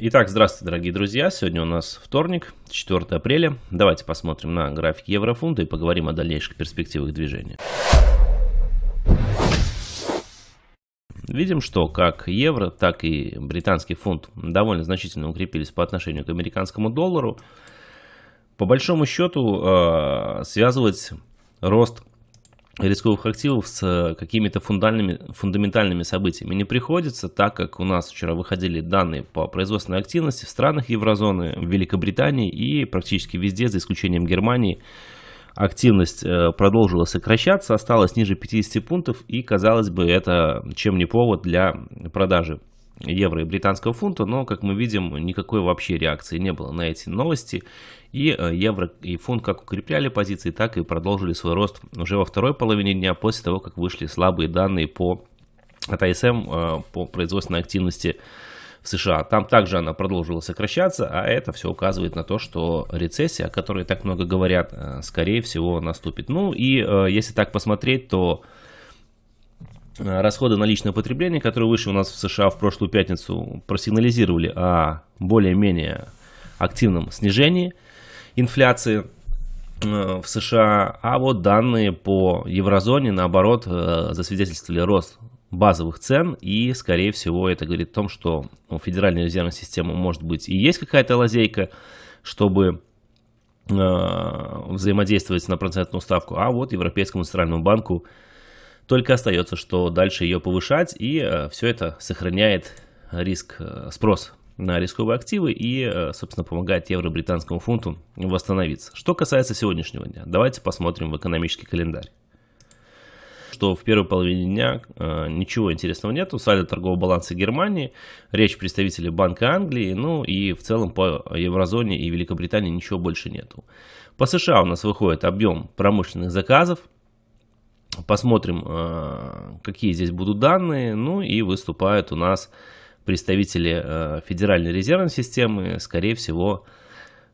Итак, здравствуйте, дорогие друзья. Сегодня у нас вторник, 4 апреля. Давайте посмотрим на график еврофунта и поговорим о дальнейших перспективах движения. Видим, что как евро, так и британский фунт довольно значительно укрепились по отношению к американскому доллару. По большому счету, э, связывать рост рисковых активов с э, какими-то фундальными фундаментальными событиями не приходится, так как у нас вчера выходили данные по производственной активности в странах еврозоны, в Великобритании и практически везде, за исключением Германии, активность э, продолжила сокращаться, осталась ниже 50 пунктов и, казалось бы, это чем не повод для продажи евро и британского фунта, но, как мы видим, никакой вообще реакции не было на эти новости. И э, евро и фунт как укрепляли позиции, так и продолжили свой рост уже во второй половине дня после того, как вышли слабые данные по от АСМ э, по производственной активности в США. Там также она продолжила сокращаться, а это все указывает на то, что рецессия, о которой так много говорят, э, скорее всего наступит. Ну и если так посмотреть, то Э, расходы на личное потребление, которые выше у нас в США в прошлую пятницу, просигнализировали о более-менее активном снижении инфляции э, в США, а вот данные по еврозоне, наоборот, э, засвидетельствовали рост базовых цен, и, скорее всего, это говорит о том, что у ну, Федеральной резервной системы, может быть, и есть какая-то лазейка, чтобы взаимодействовать на процентную ставку, а вот Европейскому центральному банку только остается, что дальше ее повышать, и э, все это сохраняет риск, э, спрос на рисковые активы и, э, собственно, помогает евро-британскому фунту восстановиться. Что касается сегодняшнего дня, давайте посмотрим в экономический календарь что в первой половине дня э, ничего интересного нету. Сальдо торгового баланса Германии, речь представителей Банка Англии, ну и в целом по еврозоне и Великобритании ничего больше нету. По США у нас выходит объем промышленных заказов, Посмотрим, э, какие здесь будут данные. Ну и выступают у нас представители э, Федеральной резервной системы. Скорее всего,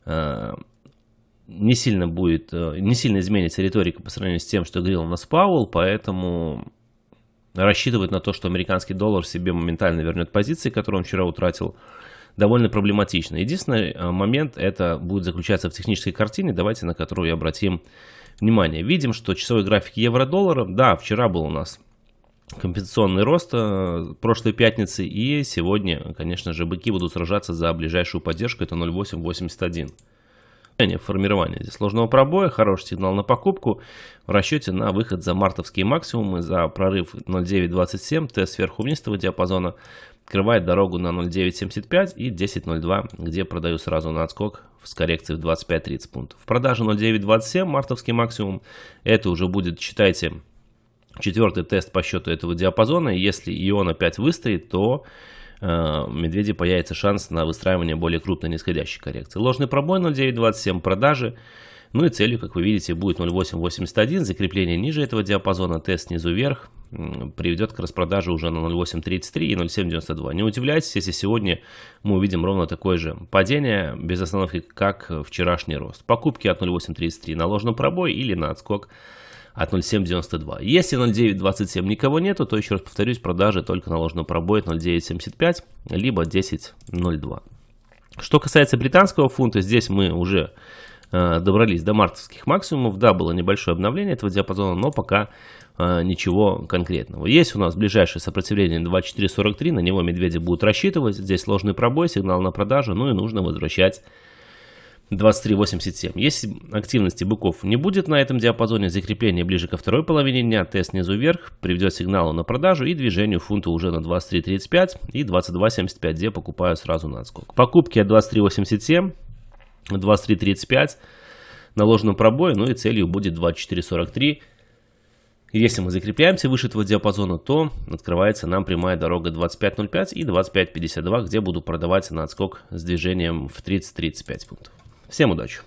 э, не сильно будет, не сильно изменится риторика по сравнению с тем, что говорил у нас Пауэлл, поэтому рассчитывать на то, что американский доллар себе моментально вернет позиции, которые он вчера утратил, довольно проблематично. Единственный момент это будет заключаться в технической картине, давайте на которую и обратим внимание Внимание, видим, что часовой график евро-доллара, да, вчера был у нас компенсационный рост э, прошлой пятницы, и сегодня, конечно же, быки будут сражаться за ближайшую поддержку, это 0,881 состояние формирования здесь сложного пробоя, хороший сигнал на покупку в расчете на выход за мартовские максимумы, за прорыв 0.927, тест сверху вниз диапазона, открывает дорогу на 0.975 и 10.02, где продаю сразу на отскок с коррекцией в 25-30 пунктов. В продаже 0.927, мартовский максимум, это уже будет, считайте, четвертый тест по счету этого диапазона, если и он опять выстоит, то Э, медведя появится шанс на выстраивание более крупной нисходящей коррекции. Ложный пробой 0.927 продажи. Ну и целью, как вы видите, будет 0.881. Закрепление ниже этого диапазона, тест снизу вверх, приведет к распродаже уже на 0.833 и 0.792. Не удивляйтесь, если сегодня мы увидим ровно такое же падение без остановки, как вчерашний рост. Покупки от 0.833 на ложный пробой или на отскок от 0,792. Если 0,927 никого нету, то еще раз повторюсь, продажи только на ложном пробое 0,975, либо 10,02. Что касается британского фунта, здесь мы уже э, добрались до мартовских максимумов. Да, было небольшое обновление этого диапазона, но пока э, ничего конкретного. Есть у нас ближайшее сопротивление 24.43, на него медведи будут рассчитывать. Здесь сложный пробой, сигнал на продажу, ну и нужно возвращать 23.87. Если активности быков не будет на этом диапазоне, закрепление ближе ко второй половине дня, тест снизу вверх приведет сигналу на продажу и движению фунта уже на 23.35 и 22.75, где покупаю сразу на отскок. Покупки от 23.87, 23.35 на ложном пробое, ну и целью будет 24.43. Если мы закрепляемся выше этого диапазона, то открывается нам прямая дорога 25.05 и 25.52, где буду продавать на отскок с движением в 30-35 пунктов. Всем удачи!